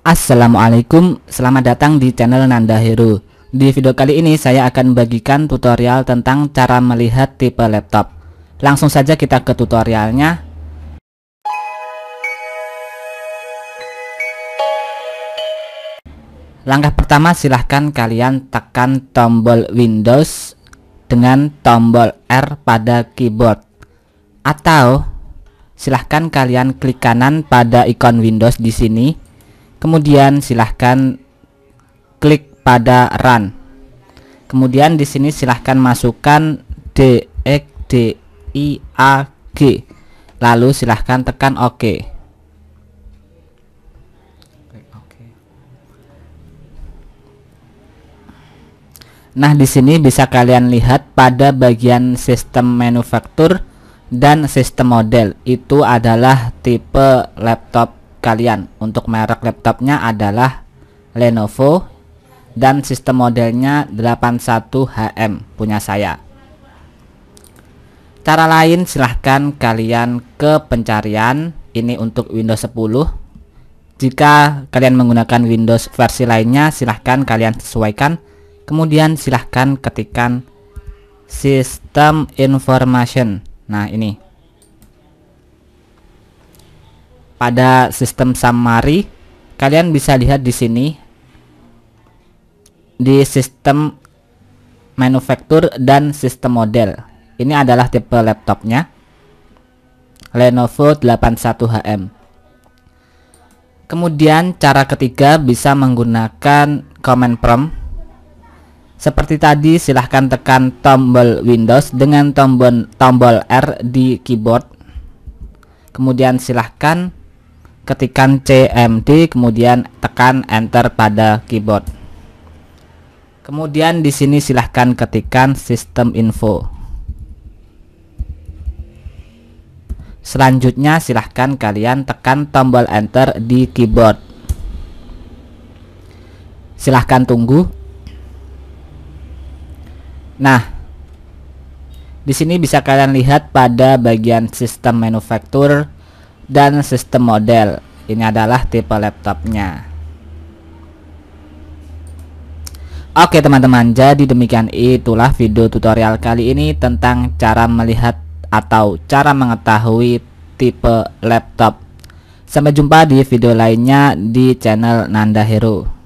Assalamualaikum, selamat datang di channel Nanda Hero Di video kali ini saya akan bagikan tutorial tentang cara melihat tipe laptop Langsung saja kita ke tutorialnya Langkah pertama silahkan kalian tekan tombol Windows dengan tombol R pada keyboard Atau silahkan kalian klik kanan pada ikon Windows di sini Kemudian silahkan klik pada Run. Kemudian di sini silahkan masukkan x D I A G. Lalu silahkan tekan OK. Nah, di sini bisa kalian lihat pada bagian sistem manufaktur dan sistem model. Itu adalah tipe laptop kalian. Untuk merek laptopnya adalah Lenovo dan sistem modelnya 81HM punya saya. Cara lain silahkan kalian ke pencarian ini untuk Windows 10 jika kalian menggunakan Windows versi lainnya, silahkan kalian sesuaikan. Kemudian silahkan ketikkan system information. Nah ini. pada sistem summary kalian bisa lihat di sini di sistem manufaktur dan sistem model ini adalah tipe laptopnya Lenovo 81HM kemudian cara ketiga bisa menggunakan command prompt seperti tadi, silahkan tekan tombol Windows dengan tombol, tombol R di keyboard. Kemudian silahkan ketikan CMD kemudian tekan enter pada keyboard kemudian di sini silahkan ketikan sistem info selanjutnya silahkan kalian tekan tombol enter di keyboard silahkan tunggu nah di sini bisa kalian lihat pada bagian sistem manufaktur dan sistem model ini adalah tipe laptopnya Oke teman-teman jadi demikian itulah video tutorial kali ini tentang cara melihat atau cara mengetahui tipe laptop Sampai jumpa di video lainnya di channel Nanda Hero